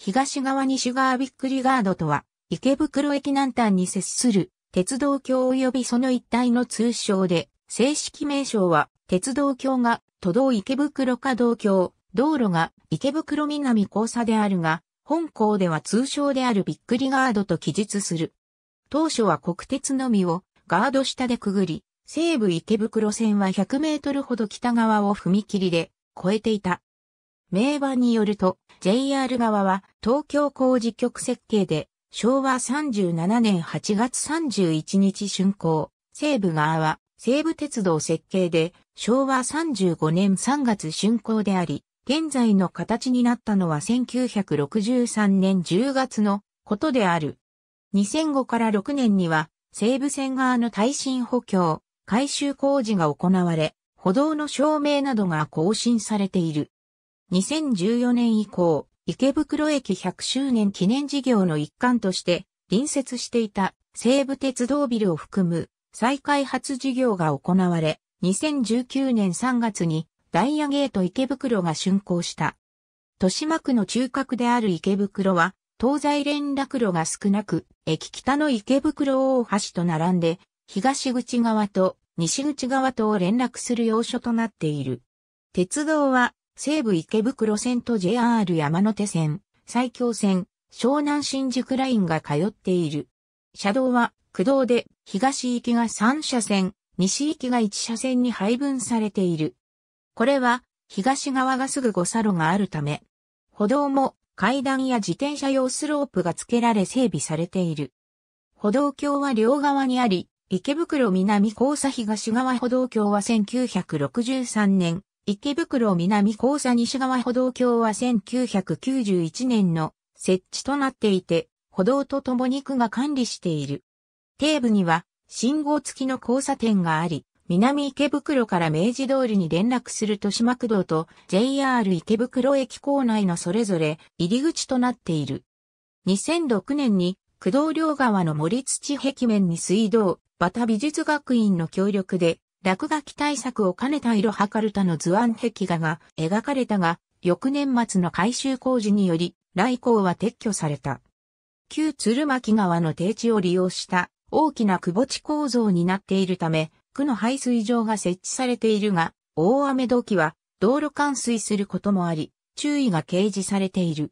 東側にシュガービックリガードとは、池袋駅南端に接する鉄道橋及びその一帯の通称で、正式名称は鉄道橋が都道池袋か道橋、道路が池袋南交差であるが、本校では通称であるビックリガードと記述する。当初は国鉄のみをガード下でくぐり、西武池袋線は100メートルほど北側を踏切で越えていた。名場によると、JR 側は東京工事局設計で、昭和37年8月31日竣工、西部側は西部鉄道設計で、昭和35年3月竣工であり、現在の形になったのは1963年10月のことである。2005から6年には、西部線側の耐震補強、改修工事が行われ、歩道の照明などが更新されている。2014年以降、池袋駅100周年記念事業の一環として、隣接していた西武鉄道ビルを含む再開発事業が行われ、2019年3月にダイヤゲート池袋が竣工した。豊島区の中核である池袋は、東西連絡路が少なく、駅北の池袋大橋と並んで、東口側と西口側とを連絡する要所となっている。鉄道は西武池袋線と JR 山手線、埼京線、湘南新宿ラインが通っている。車道は、駆道で、東行きが3車線、西行きが1車線に配分されている。これは、東側がすぐ5車路があるため、歩道も階段や自転車用スロープが付けられ整備されている。歩道橋は両側にあり、池袋南交差東側歩道橋は1963年池袋南交差西側歩道橋は1991年の設置となっていて、歩道とともに区が管理している。底部には信号付きの交差点があり、南池袋から明治通りに連絡する豊島区道と JR 池袋駅構内のそれぞれ入り口となっている。2006年に区道両側の森土壁面に水道、バタ美術学院の協力で落書き対策を兼ねた色はかるたの図案壁画が描かれたが、翌年末の改修工事により、来校は撤去された。旧鶴巻川の低地を利用した大きな窪地構造になっているため、区の排水場が設置されているが、大雨時は道路冠水することもあり、注意が掲示されている。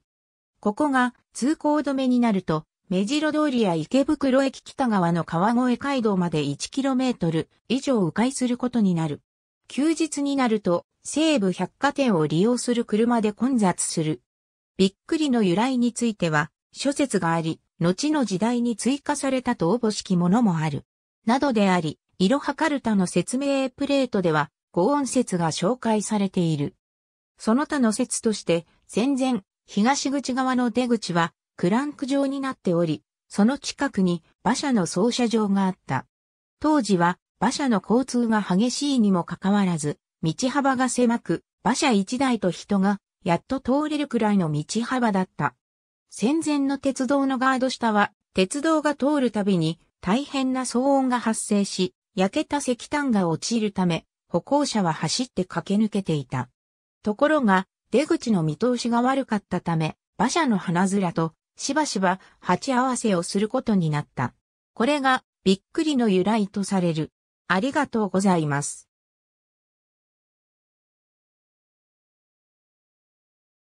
ここが通行止めになると、目白通りや池袋駅北側の川越街道まで 1km 以上迂回することになる。休日になると西武百貨店を利用する車で混雑する。びっくりの由来については諸説があり、後の時代に追加されたと応募きものもある。などであり、いろはかるたの説明プレートでは、五音説が紹介されている。その他の説として、戦前、東口側の出口は、クランク状になっており、その近くに馬車の操車場があった。当時は馬車の交通が激しいにもかかわらず、道幅が狭く、馬車1台と人がやっと通れるくらいの道幅だった。戦前の鉄道のガード下は、鉄道が通るたびに大変な騒音が発生し、焼けた石炭が落ちるため、歩行者は走って駆け抜けていた。ところが、出口の見通しが悪かったため、馬車の花面としばしば鉢合わせをすることになった。これがびっくりの由来とされる。ありがとうございます。